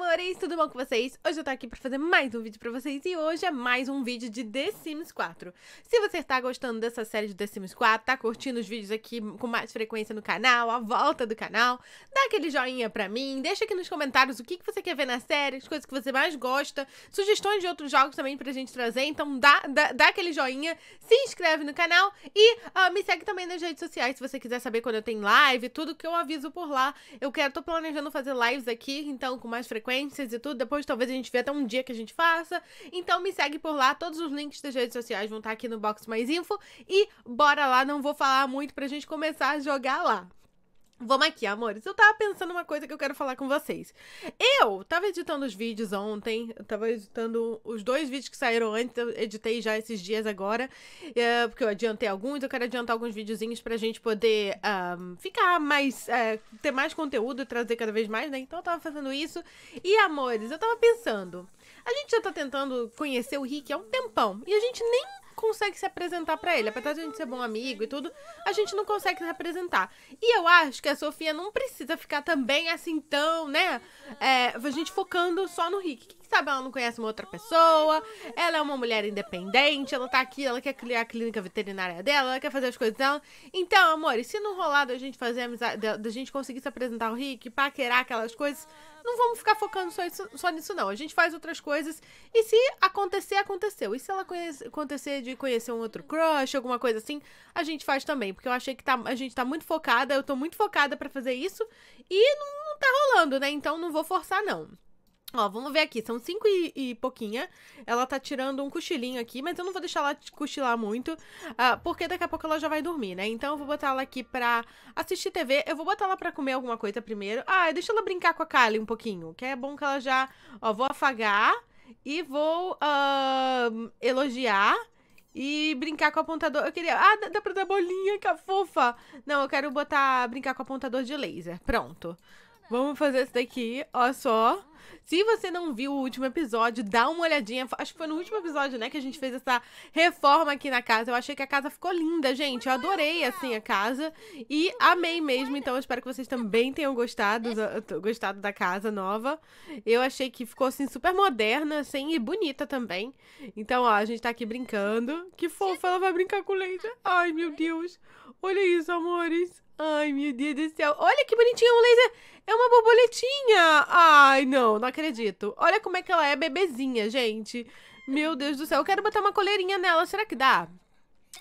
amores, tudo bom com vocês? Hoje eu tô aqui pra fazer mais um vídeo pra vocês e hoje é mais um vídeo de The Sims 4. Se você tá gostando dessa série de The Sims 4, tá curtindo os vídeos aqui com mais frequência no canal, a volta do canal, dá aquele joinha pra mim, deixa aqui nos comentários o que, que você quer ver na série, as coisas que você mais gosta, sugestões de outros jogos também pra gente trazer, então dá, dá, dá aquele joinha, se inscreve no canal e uh, me segue também nas redes sociais se você quiser saber quando eu tenho live, tudo que eu aviso por lá. Eu quero, tô planejando fazer lives aqui, então com mais frequência frequências e tudo. Depois talvez a gente vê até um dia que a gente faça. Então me segue por lá. Todos os links das redes sociais vão estar aqui no box mais info. E bora lá, não vou falar muito pra gente começar a jogar lá. Vamos aqui, amores. Eu tava pensando uma coisa que eu quero falar com vocês. Eu tava editando os vídeos ontem, tava editando os dois vídeos que saíram antes, eu editei já esses dias agora, é, porque eu adiantei alguns, eu quero adiantar alguns videozinhos pra gente poder um, ah, ficar mais. É, ter mais conteúdo e trazer cada vez mais, né? Então eu tava fazendo isso. E, amores, eu tava pensando. A gente já tá tentando conhecer o Rick há um tempão e a gente nem consegue se apresentar para ele. Apesar de a gente ser bom amigo e tudo, a gente não consegue se apresentar. E eu acho que a Sofia não precisa ficar também assim tão, né? É, a gente focando só no Rick. Quem sabe ela não conhece uma outra pessoa, ela é uma mulher independente, ela tá aqui, ela quer criar a clínica veterinária dela, ela quer fazer as coisas dela. Então, amor, e se não rolar da gente fazer amizade, da gente conseguir se apresentar ao Rick, paquerar aquelas coisas não vamos ficar focando só, isso, só nisso, não. A gente faz outras coisas. E se acontecer, aconteceu. E se ela conhece, acontecer de conhecer um outro crush, alguma coisa assim, a gente faz também. Porque eu achei que tá, a gente tá muito focada, eu tô muito focada para fazer isso. E não, não tá rolando, né? Então não vou forçar, não. Ó, vamos ver aqui, são cinco e, e, pouquinha. Ela tá tirando um cochilinho aqui, mas eu não vou deixar ela cochilar muito, uh, porque daqui a pouco ela já vai dormir, né? Então eu vou botar ela aqui pra assistir TV, eu vou botar ela pra comer alguma coisa primeiro. Ah, deixa ela brincar com a Kylie um pouquinho, que é bom que ela já... Ó, vou afagar e vou uh, elogiar e brincar com o apontador. Eu queria. Ah, dá, dá pra dar bolinha, que fofa! Não, eu quero botar. brincar com o apontador de laser. Pronto. Vamos fazer isso daqui, ó só. Se você não viu o último episódio, dá uma olhadinha. Acho que foi no último episódio, né, que a gente fez essa reforma aqui na casa. Eu achei que a casa ficou linda, gente. Eu adorei, assim, a casa. E amei mesmo. Então, eu espero que vocês também tenham gostado, gostado da casa nova. Eu achei que ficou, assim, super moderna, assim, e bonita também. Então, ó, a gente tá aqui brincando. Que fofa, ela vai brincar com o Leija. Ai, meu Deus. Olha isso, amores. Ai, meu Deus do céu. Olha que bonitinho o laser. É uma borboletinha! Ai, não, não acredito. Olha como é que ela é bebezinha, gente. Meu Deus do céu, eu quero botar uma coleirinha nela. Será que dá?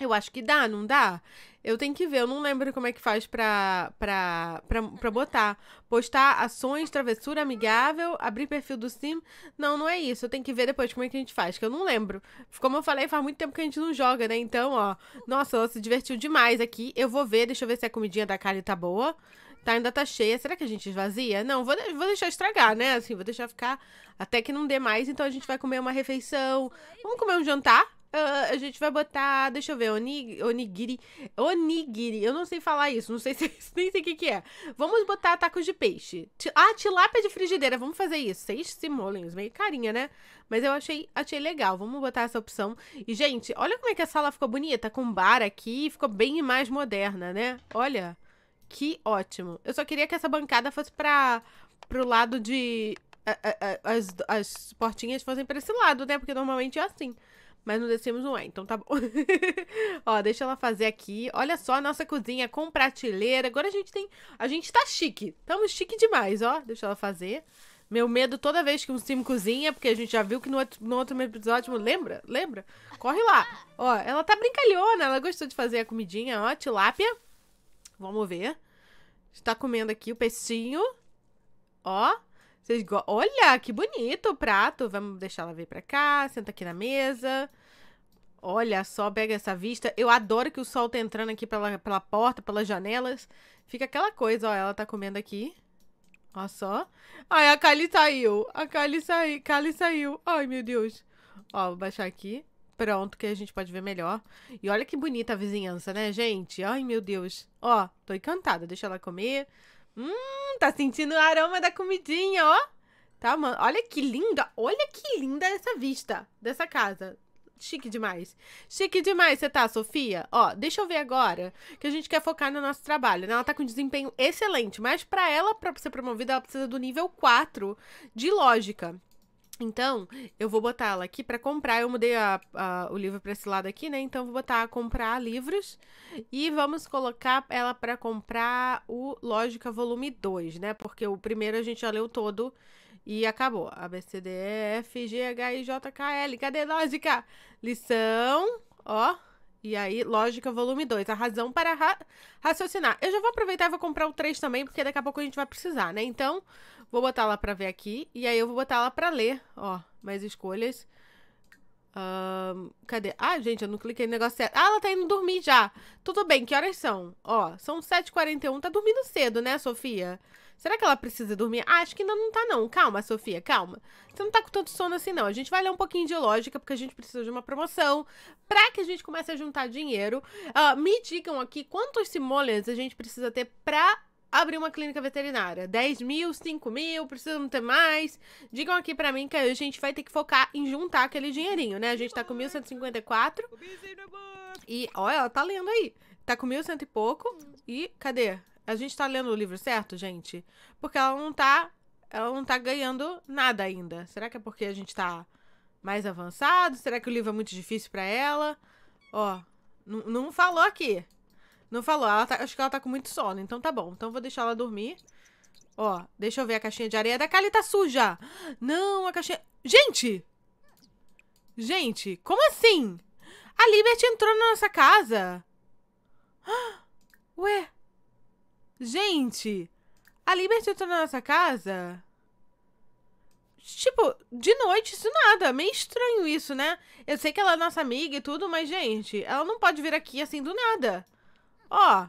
Eu acho que dá, não dá? Eu tenho que ver, eu não lembro como é que faz pra, pra, pra, pra botar. Postar ações, travessura amigável, abrir perfil do Sim. Não, não é isso. Eu tenho que ver depois como é que a gente faz, que eu não lembro. Como eu falei, faz muito tempo que a gente não joga, né? Então, ó. Nossa, ela se divertiu demais aqui. Eu vou ver, deixa eu ver se a comidinha da Kali tá boa tá, ainda tá cheia. Será que a gente esvazia? Não, vou, vou deixar estragar, né? Assim, vou deixar ficar até que não dê mais. Então a gente vai comer uma refeição. Vamos comer um jantar? Uh, a gente vai botar, deixa eu ver, onig, onigiri. Onigiri, eu não sei falar isso, não sei se, nem sei o que, que é. Vamos botar tacos de peixe. T ah, tilápia de frigideira, vamos fazer isso. Seis simolens, meio carinha, né? Mas eu achei, achei legal, vamos botar essa opção. E, gente, olha como é que a sala ficou bonita, com bar aqui, ficou bem mais moderna, né? Olha. Que ótimo. Eu só queria que essa bancada fosse para pro lado de as, as portinhas fossem para esse lado, né? Porque normalmente é assim. Mas não descemos não é, então tá bom. Ó, deixa ela fazer aqui. Olha só a nossa cozinha com prateleira. Agora a gente tem... A gente tá chique. Estamos chique demais, ó. Deixa ela fazer. Meu medo toda vez que um sim cozinha, porque a gente já viu que no outro, no outro episódio... Lembra? Lembra? Corre lá. Ó, ela tá brincalhona. Ela gostou de fazer a comidinha, ó. Tilápia. Vamos ver. Está comendo aqui o peixinho. Ó. Vocês go... Olha, que bonito o prato. Vamos deixar ela vir para cá. Senta aqui na mesa. Olha só, pega essa vista. Eu adoro que o sol tá entrando aqui pela, pela porta, pelas janelas. Fica aquela coisa, ó. Ela tá comendo aqui. Olha só. Ai, a Kali saiu. A Kali, sai... Kali saiu. Ai, meu Deus. Ó, vou baixar aqui. Pronto, que a gente pode ver melhor. E olha que bonita a vizinhança, né, gente? Ai, meu Deus. Ó, tô encantada. Deixa ela comer. Hum, tá sentindo o aroma da comidinha, ó. Tá, mano? Olha que linda. Olha que linda essa vista dessa casa. Chique demais. Chique demais você tá, Sofia? Ó, deixa eu ver agora que a gente quer focar no nosso trabalho. Né? Ela tá com desempenho excelente, mas para ela, pra ser promovida, ela precisa do nível 4 de lógica. Então, eu vou botá-la aqui para comprar. Eu mudei a, a, o livro para esse lado aqui, né? Então, vou botar comprar livros. E vamos colocar ela para comprar o Lógica Volume 2, né? Porque o primeiro a gente já leu todo e acabou. A, B, C, D, E, F, G, H, I, J, K, L. Cadê Lógica? Lição, ó. E aí, Lógica, volume 2, a razão para ra raciocinar. Eu já vou aproveitar e vou comprar o 3 também, porque daqui a pouco a gente vai precisar, né? Então, vou botar lá para ver aqui, e aí eu vou botar lá para ler, ó, mais escolhas. Um, cadê? Ah, gente, eu não cliquei no negócio certo. Ah, ela tá indo dormir já. Tudo bem, que horas são? Ó, são 7h41, tá dormindo cedo, né, Sofia? Sofia? Será que ela precisa dormir? Ah, acho que ainda não tá não. Calma, Sofia, calma. Você não tá com tanto sono assim não. A gente vai ler um pouquinho de lógica, porque a gente precisa de uma promoção, pra que a gente comece a juntar dinheiro. Uh, me digam aqui quantos simoleons a gente precisa ter pra abrir uma clínica veterinária. 10 mil, 5 mil, precisa não ter mais. Digam aqui para mim que a gente vai ter que focar em juntar aquele dinheirinho, né? A gente tá com 1.154. E, olha, ela tá lendo aí. Tá com 1.100 e pouco. E cadê? A gente tá lendo o livro certo, gente? Porque ela não tá. Ela não tá ganhando nada ainda. Será que é porque a gente tá mais avançado? Será que o livro é muito difícil para ela? Ó, não falou aqui. Não falou. Ela tá, acho que ela tá com muito sono. Então tá bom. Então vou deixar ela dormir. Ó, deixa eu ver a caixinha de areia da Kali tá suja. Não, a caixinha... Gente! Gente, como assim? A Liberty entrou na nossa casa. Ué? Gente, a Liberty entrou na nossa casa? Tipo, de noite, isso nada. Meio estranho isso, né? Eu sei que ela é nossa amiga e tudo, mas, gente, ela não pode vir aqui assim do nada. Ó,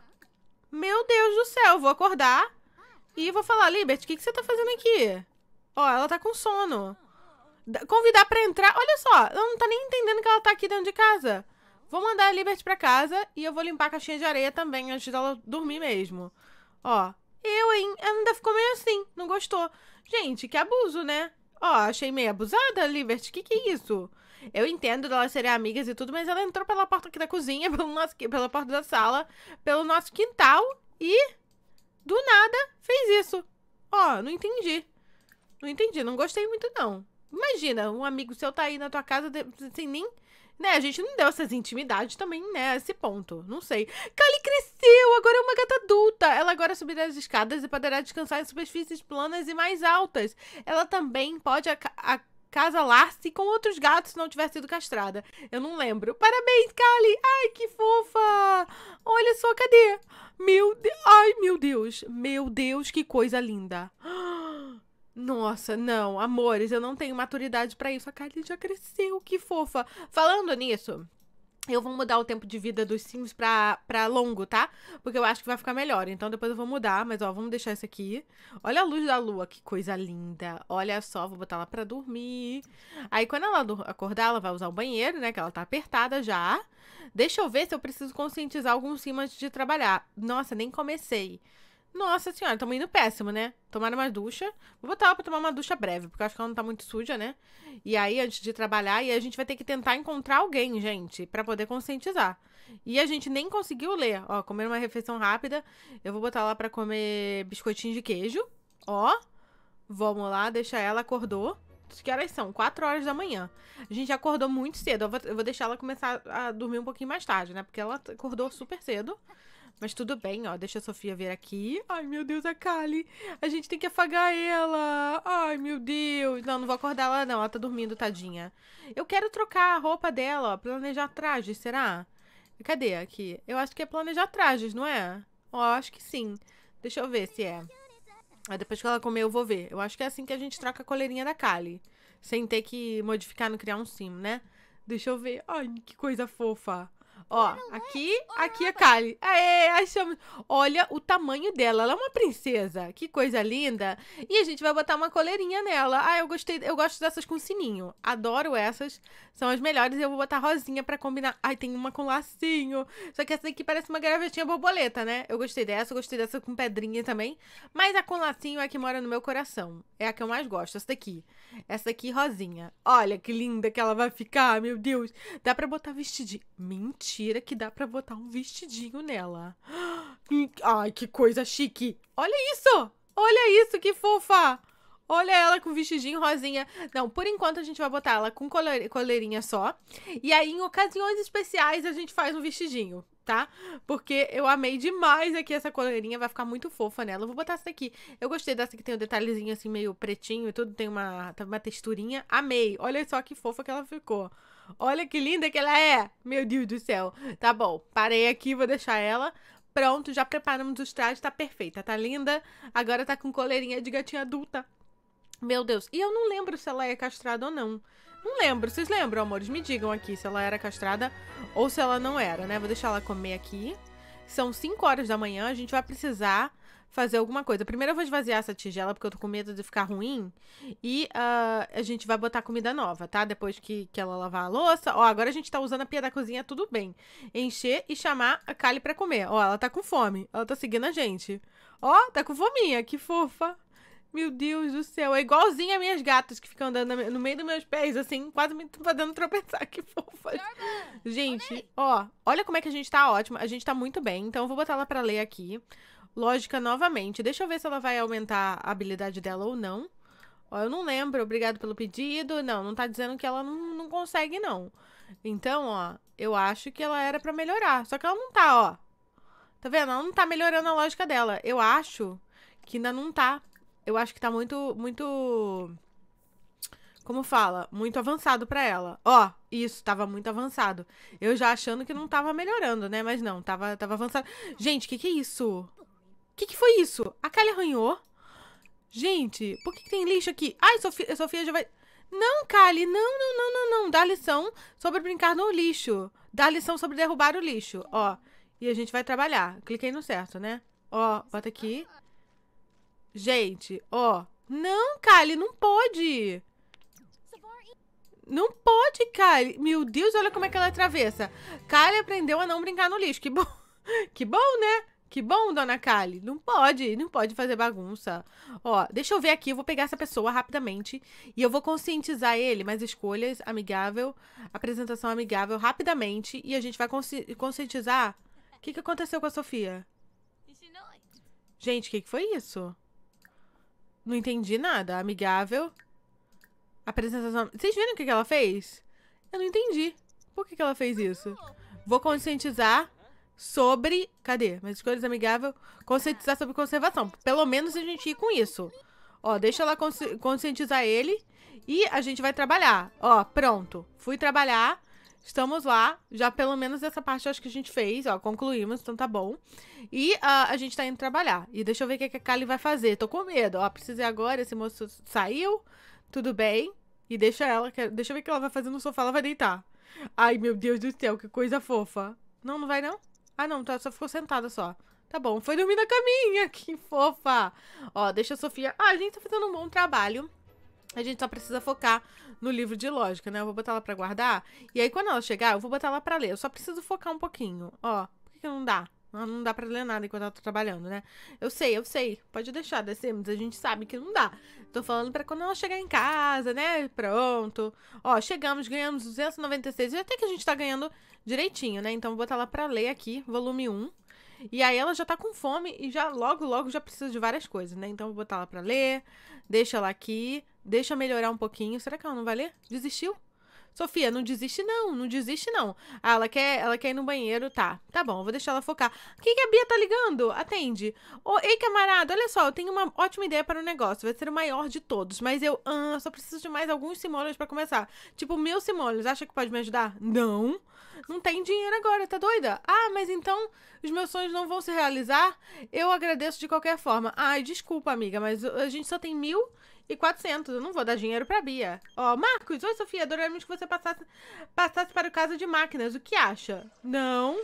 meu Deus do céu, vou acordar e vou falar, Liberty, o que, que você tá fazendo aqui? Ó, ela tá com sono. Convidar pra entrar. Olha só, ela não tá nem entendendo que ela tá aqui dentro de casa. Vou mandar a Liberty pra casa e eu vou limpar a caixinha de areia também antes dela dormir mesmo. Ó, eu, hein? Ainda ficou meio assim, não gostou. Gente, que abuso, né? Ó, achei meio abusada, Liberty. Que que é isso? Eu entendo delas serem amigas e tudo, mas ela entrou pela porta aqui da cozinha, pelo nosso, pela porta da sala, pelo nosso quintal e do nada fez isso. Ó, não entendi. Não entendi, não gostei muito não. Imagina, um amigo seu tá aí na tua casa sem nem. Né, a gente não deu essas intimidades também, né? esse ponto. Não sei. Kali cresceu, agora é uma gata adulta. Ela agora subirá as escadas e poderá descansar em superfícies planas e mais altas. Ela também pode acasalar-se com outros gatos se não tiver sido castrada. Eu não lembro. Parabéns, Kali! Ai, que fofa! Olha só, cadê? Meu Deus! Ai, meu Deus! Meu Deus, que coisa linda! Ah! Nossa, não, amores, eu não tenho maturidade para isso. A Kylie já cresceu, que fofa. Falando nisso, eu vou mudar o tempo de vida dos Sims pra, pra longo, tá? Porque eu acho que vai ficar melhor. Então depois eu vou mudar, mas ó, vamos deixar isso aqui. Olha a luz da lua, que coisa linda. Olha só, vou botar ela pra dormir. Aí quando ela acordar, ela vai usar o banheiro, né? Que ela tá apertada já. Deixa eu ver se eu preciso conscientizar algum Sim antes de trabalhar. Nossa, nem comecei. Nossa senhora, estamos indo péssimo, né? Tomar uma ducha. Vou botar ela pra tomar uma ducha breve, porque eu acho que ela não tá muito suja, né? E aí, antes de trabalhar, e a gente vai ter que tentar encontrar alguém, gente, para poder conscientizar. E a gente nem conseguiu ler. Ó, comer uma refeição rápida. Eu vou botar lá para comer biscoitinho de queijo. Ó. Vamos lá, deixa ela, acordou. Que horas são? 4 horas da manhã. A gente acordou muito cedo. Eu vou, eu vou deixar ela começar a dormir um pouquinho mais tarde, né? Porque ela acordou super cedo. Mas tudo bem, ó. Deixa a Sofia vir aqui. Ai, meu Deus, a Kali. A gente tem que afagar ela. Ai, meu Deus. Não, não vou acordar ela, não. Ela tá dormindo, tadinha. Eu quero trocar a roupa dela, ó. Planejar trajes, será? Cadê aqui? Eu acho que é planejar trajes, não é? Ó, acho que sim. Deixa eu ver se é. Aí ah, depois que ela comer, eu vou ver. Eu acho que é assim que a gente troca a coleirinha da Kali. Sem ter que modificar no criar um sim, né? Deixa eu ver. Ai, que coisa fofa. Ó, é? aqui, aqui é tá Kali. Aê, achamos. Olha o tamanho dela. Ela é uma princesa. Que coisa linda. E a gente vai botar uma coleirinha nela. Ah, eu gostei. Eu gosto dessas com sininho. Adoro essas. São as melhores. Eu vou botar rosinha pra combinar. Ai, tem uma com lacinho. Só que essa daqui parece uma gravetinha borboleta, né? Eu gostei dessa. Eu gostei dessa com pedrinha também. Mas a com lacinho é a que mora no meu coração. É a que eu mais gosto. Essa daqui. Essa daqui, rosinha. Olha que linda que ela vai ficar. Meu Deus. Dá pra botar vestidinho. Mentira mentira que dá para botar um vestidinho nela. Ai, que coisa chique. Olha isso! Olha isso, que fofa! Olha ela com vestidinho rosinha. Não, por enquanto a gente vai botar ela com coleirinha só. E aí, em ocasiões especiais, a gente faz um vestidinho, tá? Porque eu amei demais aqui essa coleirinha. Vai ficar muito fofa nela. Eu vou botar essa daqui. Eu gostei dessa que tem um detalhezinho assim meio pretinho e tudo. Tem uma, tá, uma texturinha. Amei. Olha só que fofa que ela ficou. Olha que linda que ela é! Meu Deus do céu. Tá bom, parei aqui, vou deixar ela. Pronto, já preparamos os trajes, tá perfeita, tá linda. Agora tá com coleirinha de gatinha adulta. Meu Deus, e eu não lembro se ela é castrada ou não. Não lembro, vocês lembram, amores? Me digam aqui se ela era castrada ou se ela não era, né? Vou deixar ela comer aqui. São 5 horas da manhã, a gente vai precisar fazer alguma coisa. Primeiro eu vou esvaziar essa tigela, porque eu tô com medo de ficar ruim. E uh, a gente vai botar comida nova, tá? Depois que, que ela lavar a louça. Ó, agora a gente tá usando a pia da cozinha, tudo bem. Encher e chamar a Kali pra comer. Ó, ela tá com fome. Ela tá seguindo a gente. Ó, tá com fominha, que fofa. Meu Deus do céu, é igualzinha as minhas gatas que ficam andando no meio dos meus pés, assim, quase me fazendo tropeçar, que fofa. Gente, ó, olha como é que a gente tá ótima, a gente tá muito bem, então eu vou botar ela pra ler aqui. Lógica novamente. Deixa eu ver se ela vai aumentar a habilidade dela ou não. Ó, eu não lembro. Obrigado pelo pedido. Não, não tá dizendo que ela não, não consegue, não. Então, ó, eu acho que ela era para melhorar. Só que ela não tá, ó. Tá vendo? Ela não tá melhorando a lógica dela. Eu acho que ainda não tá. Eu acho que tá muito, muito como fala, muito avançado para ela. Ó, isso, tava muito avançado. Eu já achando que não tava melhorando, né? Mas não, tava, tava avançado. Gente, o que que é isso? que, que foi isso? A Kylie arranhou? Gente, por que, que tem lixo aqui? Ai, Sofia, Sofia já vai... Não, Kylie, não, não, não, não, não. Dá lição sobre brincar no lixo. Dá lição sobre derrubar o lixo, ó. E a gente vai trabalhar. Cliquei no certo, né? Ó, bota aqui. Gente, ó. Não, Kylie, não pode. Não pode, Kylie. Meu Deus, olha como é que ela atravessa. Kylie aprendeu a não brincar no lixo. Que bom, que bom né? Que bom, dona Kali. Não pode, não pode fazer bagunça. Ó, deixa eu ver aqui, eu vou pegar essa pessoa rapidamente e eu vou conscientizar ele, mas escolhas amigável, apresentação amigável rapidamente e a gente vai consci conscientizar. O que, que aconteceu com a Sofia? Gente, o que, que foi isso? Não entendi nada. Amigável, apresentação. Vocês viram o que, que ela fez? Eu não entendi. Por que, que ela fez isso? Vou conscientizar sobre. Cadê? Mas escolhas amigável. Conscientizar sobre conservação. Pelo menos a gente ir com isso. Ó, deixa ela conscientizar ele e a gente vai trabalhar. Ó, pronto. Fui trabalhar. Estamos lá. Já pelo menos essa parte eu acho que a gente fez. Ó, concluímos, então tá bom. E uh, a gente tá indo trabalhar. E deixa eu ver o que, é que a Kali vai fazer. Tô com medo. Ó, ir agora. Esse moço saiu. Tudo bem. E deixa ela. Deixa eu ver o que ela vai fazer no sofá. Ela vai deitar. Ai, meu Deus do céu, que coisa fofa. Não, não vai não? Ah, não, tá, só ficou sentada só. Tá bom, foi dormir na caminha, que fofa. Ó, deixa a Sofia... Ah, a gente tá fazendo um bom trabalho. A gente só precisa focar no livro de lógica, né? Eu vou botar ela pra guardar. E aí, quando ela chegar, eu vou botar ela pra ler. Eu só preciso focar um pouquinho. Ó, por que, que não dá? Não dá pra ler nada enquanto ela tá trabalhando, né? Eu sei, eu sei. Pode deixar, descer, mas A gente sabe que não dá. Tô falando pra quando ela chegar em casa, né? Pronto. Ó, chegamos, ganhamos 296. E até que a gente tá ganhando direitinho, né? Então vou botar ela pra ler aqui, volume 1. E aí ela já tá com fome e já logo, logo já precisa de várias coisas, né? Então vou botar ela pra ler. Deixa ela aqui. Deixa melhorar um pouquinho. Será que ela não vai ler? Desistiu? Sofia, não desiste não, não desiste não. Ah, ela quer, ela quer ir no banheiro, tá. Tá bom, vou deixar ela focar. Quem que a Bia tá ligando? Atende. Oh, ei, camarada, olha só, eu tenho uma ótima ideia para o um negócio. Vai ser o maior de todos, mas eu ah, só preciso de mais alguns simônios para começar. Tipo, meus simônios, acha que pode me ajudar? Não. Não tem dinheiro agora, tá doida? Ah, mas então os meus sonhos não vão se realizar? Eu agradeço de qualquer forma. Ai, desculpa, amiga, mas a gente só tem mil e 400. Eu não vou dar dinheiro pra Bia. Ó, oh, Marcos, oi, Sofia. Adoraríamos que você passasse, passasse para o caso de máquinas. O que acha? Não.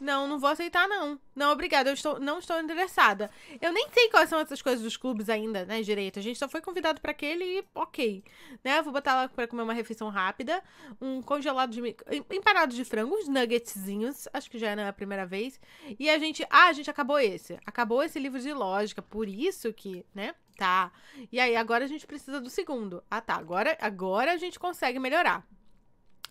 Não, não vou aceitar, não. Não, obrigada, eu estou, não estou interessada. Eu nem sei quais são essas coisas dos clubes ainda, né, direito. A gente só foi convidado para aquele e ok. Né, vou botar lá para comer uma refeição rápida. Um congelado de... Empanado de frango, uns nuggetzinhos. Acho que já era é a primeira vez. E a gente... Ah, a gente acabou esse. Acabou esse livro de lógica. Por isso que, né tá. E aí, agora a gente precisa do segundo. Ah, tá. Agora, agora a gente consegue melhorar.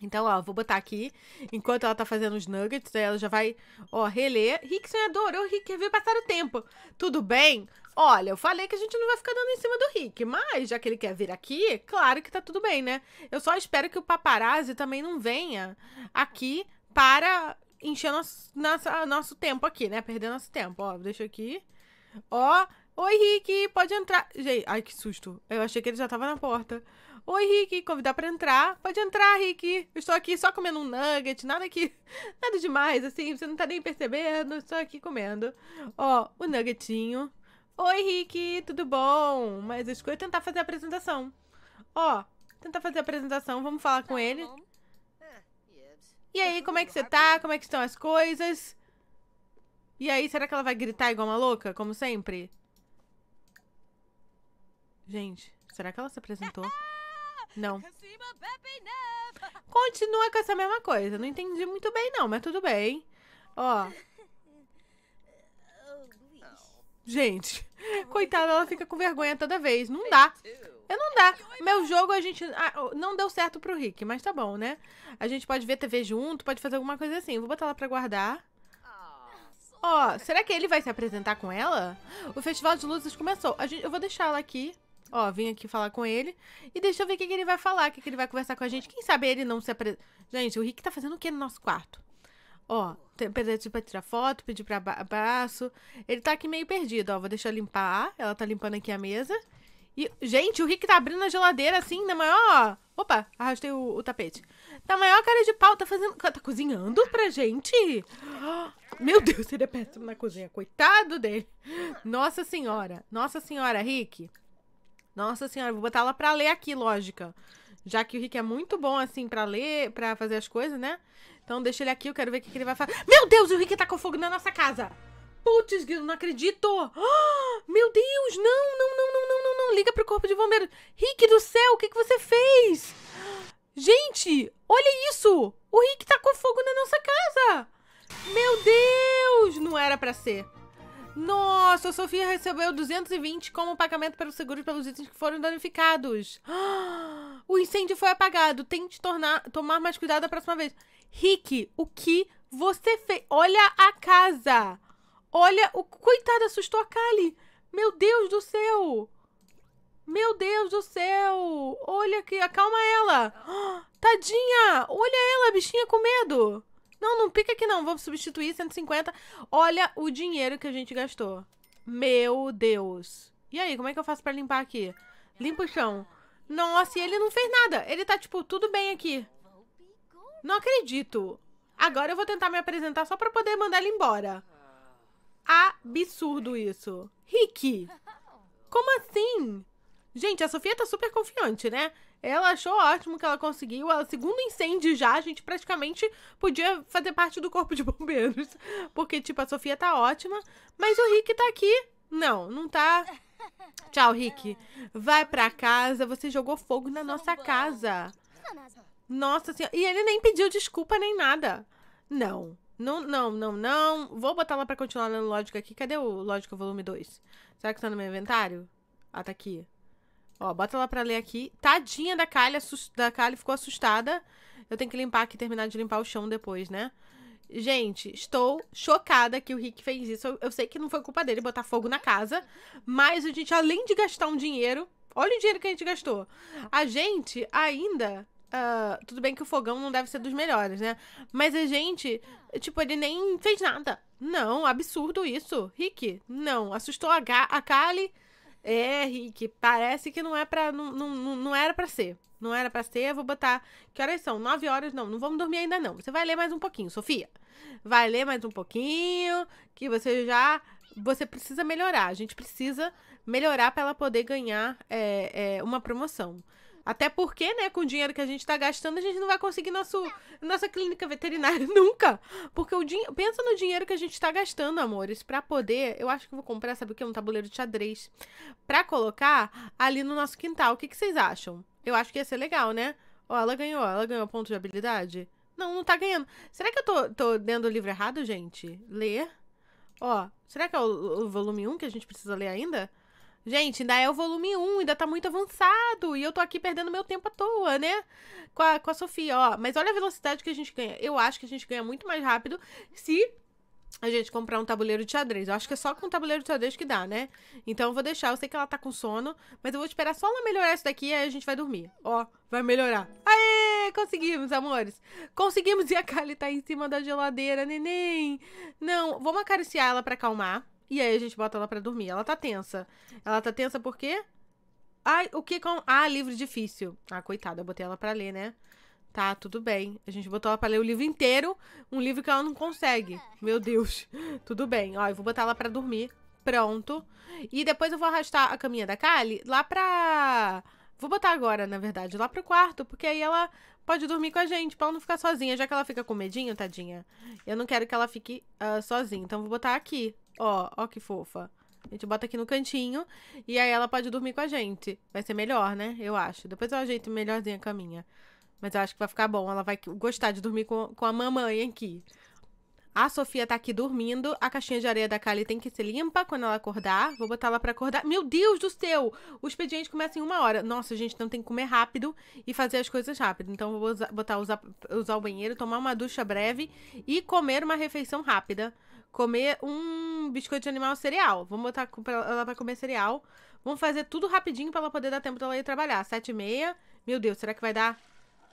Então, ó, vou botar aqui, enquanto ela tá fazendo os nuggets, daí ela já vai, ó, reler. Rick sonhador, ô Rick, ver passar o tempo. Tudo bem? Olha, eu falei que a gente não vai ficar dando em cima do Rick, mas já que ele quer vir aqui, claro que tá tudo bem, né? Eu só espero que o paparazzi também não venha aqui para encher nosso, nosso, nosso tempo aqui, né? Perder nosso tempo. Ó, deixa aqui. Ó, Oi, Rick, pode entrar. Gente, ai, que susto. Eu achei que ele já tava na porta. Oi, Rick, convidar para entrar. Pode entrar, Rick. Eu estou aqui só comendo um nugget, nada que. Nada demais, assim, você não tá nem percebendo, estou aqui comendo. Ó, o nuggetinho. Oi, Rick, tudo bom? Mas eu escolhi tentar fazer a apresentação. Ó, tentar fazer a apresentação, vamos falar com tá ele. Ah, e aí, como é que você tá? Como é que estão as coisas? E aí, será que ela vai gritar igual uma louca, como sempre? Gente, será que ela se apresentou? Não. Continua com essa mesma coisa. Não entendi muito bem, não, mas tudo bem. Ó. Gente, coitada, ela fica com vergonha toda vez. Não dá. Eu não dá. Meu jogo a gente. Ah, não deu certo pro Rick, mas tá bom, né? A gente pode ver TV junto, pode fazer alguma coisa assim. Vou botar ela pra guardar. Ah, Ó, será que ele vai se apresentar com ela? O festival de luzes começou. Gente, eu vou deixar ela aqui Ó, vim aqui falar com ele. E deixa eu ver o que, que ele vai falar, o que, que ele vai conversar com a gente. Quem sabe ele não se apresenta. Gente, o Rick tá fazendo o que no nosso quarto? Ó, pediu pra tipo, tirar foto, pedir pra abraço. Ele tá aqui meio perdido, ó. Vou deixar limpar. Ela tá limpando aqui a mesa. E, gente, o Rick tá abrindo a geladeira assim, na maior. Opa, arrastei o, o tapete. Na maior cara de pau, tá fazendo. Tá cozinhando pra gente? Meu Deus, ele é péssimo na cozinha. Coitado dele. Nossa senhora. Nossa senhora, Rick. Nossa senhora, vou botar ela pra ler aqui, lógica. Já que o Rick é muito bom, assim, pra ler, pra fazer as coisas, né? Então deixa ele aqui, eu quero ver o que, que ele vai fazer. Meu Deus, o Rick tá com fogo na nossa casa! Putz, não acredito! Oh, meu Deus, não, não, não, não, não, não, não. Liga pro corpo de bombeiro. Rick do céu, o que, que você fez? Gente, olha isso! O Rick tá com fogo na nossa casa! Meu Deus! Não era pra ser. Nossa, a Sofia recebeu 220 como pagamento pelo seguro pelos itens que foram danificados. o incêndio foi apagado. Tente tornar, tomar mais cuidado a próxima vez. Rick, o que você fez? Olha a casa. Olha o... Coitada, assustou a Kali. Meu Deus do céu. Meu Deus do céu. Olha aqui, acalma ela. tadinha. Olha ela, bichinha com medo. Não, não pica aqui não, vamos substituir 150. Olha o dinheiro que a gente gastou. Meu Deus. E aí, como é que eu faço pra limpar aqui? Limpa o chão. Nossa, e ele não fez nada. Ele tá, tipo, tudo bem aqui. Não acredito. Agora eu vou tentar me apresentar só pra poder mandar ele embora. Absurdo isso. Rick. Como assim? Gente, a Sofia tá super confiante, né? Ela achou ótimo que ela conseguiu. O segundo incêndio já, a gente praticamente podia fazer parte do corpo de bombeiros. Porque, tipo, a Sofia tá ótima, mas o Rick tá aqui. Não, não tá. Tchau, Rick. Vai pra casa, você jogou fogo na nossa casa. Nossa senhora. E ele nem pediu desculpa nem nada. Não. Não, não, não, não. Vou botar ela pra continuar lendo Lógica aqui. Cadê o Lógica Volume 2? Será que tá no meu inventário? Ah, tá aqui. Ó, bota lá pra ler aqui. Tadinha da Kali, da Kali ficou assustada. Eu tenho que limpar aqui, terminar de limpar o chão depois, né? Gente, estou chocada que o Rick fez isso. Eu, eu sei que não foi culpa dele botar fogo na casa, mas a gente, além de gastar um dinheiro, olha o dinheiro que a gente gastou. A gente ainda. Uh, tudo bem que o fogão não deve ser dos melhores, né? Mas a gente, tipo, ele nem fez nada. Não, absurdo isso. Rick, não. Assustou a, Ga a Kali é, que parece que não é para não, não, não era para ser. Não era para ser, eu vou botar. Que horas são? Nove horas? Não, não vamos dormir ainda não. Você vai ler mais um pouquinho, Sofia. Vai ler mais um pouquinho, que você já. Você precisa melhorar. A gente precisa melhorar para ela poder ganhar é, é, uma promoção. Até porque, né, com o dinheiro que a gente está gastando, a gente não vai conseguir nosso, nossa clínica veterinária nunca. Porque o dinheiro. Pensa no dinheiro que a gente está gastando, amores, para poder. Eu acho que vou comprar, sabe o que? Um tabuleiro de xadrez. para colocar ali no nosso quintal. O que, que vocês acham? Eu acho que ia ser legal, né? Ó, oh, ela ganhou, ela ganhou ponto de habilidade. Não, não tá ganhando. Será que eu tô, tô lendo o livro errado, gente? Ler. Ó, será que é o, o volume 1 que a gente precisa ler ainda? Gente, ainda é o volume 1, ainda tá muito avançado. E eu tô aqui perdendo meu tempo à toa, né? Com a, com a Sofia, ó. Mas olha a velocidade que a gente ganha. Eu acho que a gente ganha muito mais rápido se a gente comprar um tabuleiro de xadrez. Eu acho que é só com o tabuleiro de xadrez que dá, né? Então eu vou deixar. Eu sei que ela tá com sono, mas eu vou esperar só ela melhorar isso daqui e aí a gente vai dormir. Ó, vai melhorar. Aê! Conseguimos, amores. Conseguimos e a Kali tá em cima da geladeira, neném. Não, vamos acariciar ela para acalmar. E aí a gente bota ela para dormir. Ela tá tensa. Ela tá tensa por quê? Ah, o que com. Ah, livro difícil. Ah, coitada, eu botei ela pra ler, né? Tá, tudo bem. A gente botou ela pra ler o livro inteiro, um livro que ela não consegue. Meu Deus. Tudo bem. Ó, eu vou botar ela pra dormir. Pronto. E depois eu vou arrastar a caminha da Kali lá pra. Vou botar agora, na verdade, lá pro quarto, porque aí ela pode dormir com a gente, pra ela não ficar sozinha, já que ela fica com medinho, tadinha. Eu não quero que ela fique uh, sozinha, então vou botar aqui, Ó, ó que fofa. A gente bota aqui no cantinho e aí ela pode dormir com a gente. Vai ser melhor, né? Eu acho. Depois eu ajeito melhorzinha a caminha. Mas eu acho que vai ficar bom. Ela vai gostar de dormir com, com a mamãe aqui. A Sofia tá aqui dormindo. A caixinha de areia da Kali tem que ser limpa quando ela acordar. Vou botar ela para acordar. Meu Deus do céu! O expediente começa em uma hora. Nossa, gente, então tem que comer é rápido e fazer as coisas rápido. Então vou usar, botar usar, usar o banheiro, tomar uma ducha breve e comer uma refeição rápida comer um biscoito de animal cereal. Vamos botar ela pra comer cereal. Vamos fazer tudo rapidinho pra ela poder dar tempo dela ir trabalhar. Sete e meia. Meu Deus, será que vai dar?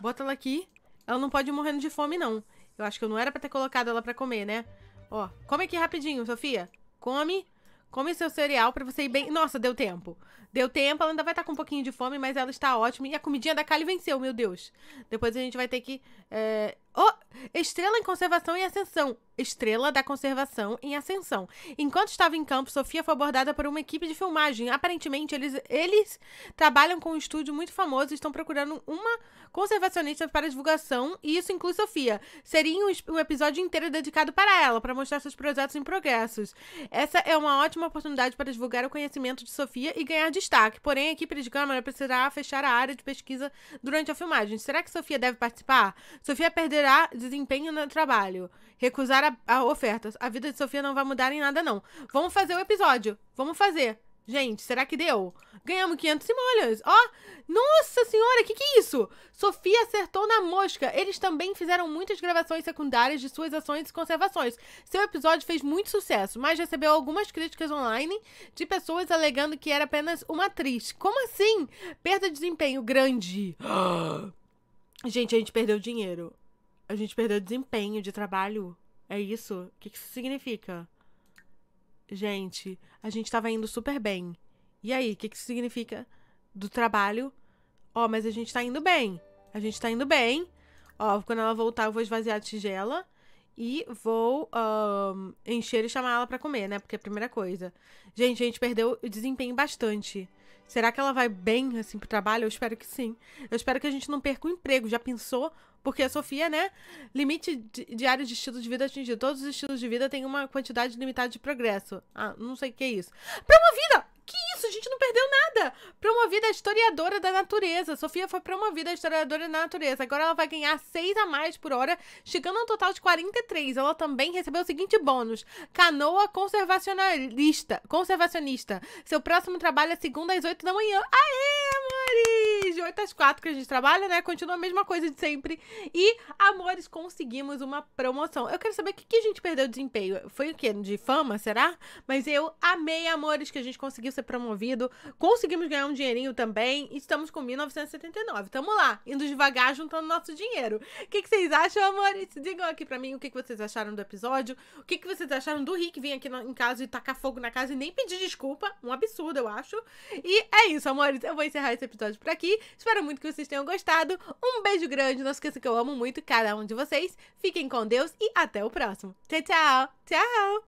Bota ela aqui. Ela não pode ir morrendo de fome, não. Eu acho que eu não era pra ter colocado ela pra comer, né? Ó, come aqui rapidinho, Sofia. Come. Come seu cereal pra você ir bem... Nossa, deu tempo. Deu tempo, ela ainda vai estar tá com um pouquinho de fome, mas ela está ótima. E a comidinha da Kali venceu, meu Deus. Depois a gente vai ter que é, Oh, estrela em conservação e ascensão. Estrela da conservação em ascensão. Enquanto estava em campo, Sofia foi abordada por uma equipe de filmagem. Aparentemente, eles, eles trabalham com um estúdio muito famoso e estão procurando uma conservacionista para divulgação, e isso inclui Sofia. Seria um, um episódio inteiro dedicado para ela, para mostrar seus projetos em progressos. Essa é uma ótima oportunidade para divulgar o conhecimento de Sofia e ganhar destaque. Porém, a equipe de câmera precisará fechar a área de pesquisa durante a filmagem. Será que Sofia deve participar? Sofia perderá melhorar desempenho no trabalho. Recusar a, a ofertas. A vida de Sofia não vai mudar em nada, não. Vamos fazer o episódio. Vamos fazer. Gente, será que deu? Ganhamos 500 molhas. Ó, oh, nossa senhora, que que é isso? Sofia acertou na mosca. Eles também fizeram muitas gravações secundárias de suas ações e conservações. Seu episódio fez muito sucesso, mas recebeu algumas críticas online de pessoas alegando que era apenas uma atriz. Como assim? Perda de desempenho grande. Gente, a gente perdeu dinheiro. A gente perdeu desempenho de trabalho? É isso? O que, que isso significa? Gente, a gente estava indo super bem. E aí, o que, que isso significa do trabalho? Ó, oh, mas a gente tá indo bem. A gente tá indo bem. Ó, oh, quando ela voltar, eu vou esvaziar a tigela e vou um, encher e chamar ela para comer, né? Porque é a primeira coisa. Gente, a gente perdeu o desempenho bastante. Será que ela vai bem, assim, pro trabalho? Eu espero que sim. Eu espero que a gente não perca o emprego. Já pensou? Porque a Sofia, né? Limite diário de estilo de vida atingido. Todos os estilos de vida têm uma quantidade limitada de progresso. Ah, não sei o que é isso. Promovida! a gente não perdeu nada. Promovida a historiadora da natureza. Sofia foi promovida a historiadora da natureza. Agora ela vai ganhar 6 a mais por hora, chegando a um total de 43. Ela também recebeu o seguinte bônus: canoa conservacionista. Conservacionista. Seu próximo trabalho é segunda às 8 da manhã. Aê, Maria! de 8 às 4 que a gente trabalha, né? Continua a mesma coisa de sempre. E, amores, conseguimos uma promoção. Eu quero saber o que, que a gente perdeu de desempenho. Foi o quê? De fama, será? Mas eu amei, amores, que a gente conseguiu ser promovido. Conseguimos ganhar um dinheirinho também. Estamos com 1979. Tamo lá, indo devagar, juntando nosso dinheiro. O que, que vocês acham, amores? Digam aqui pra mim o que, que vocês acharam do episódio. O que, que vocês acharam do Rick vir aqui no, em casa e tacar fogo na casa e nem pedir desculpa. Um absurdo, eu acho. E é isso, amores. Eu vou encerrar esse episódio por aqui. Espero muito que vocês tenham gostado. Um beijo grande, não esqueça que eu amo muito cada um de vocês. Fiquem com Deus e até o próximo. Tchau, tchau! Tchau!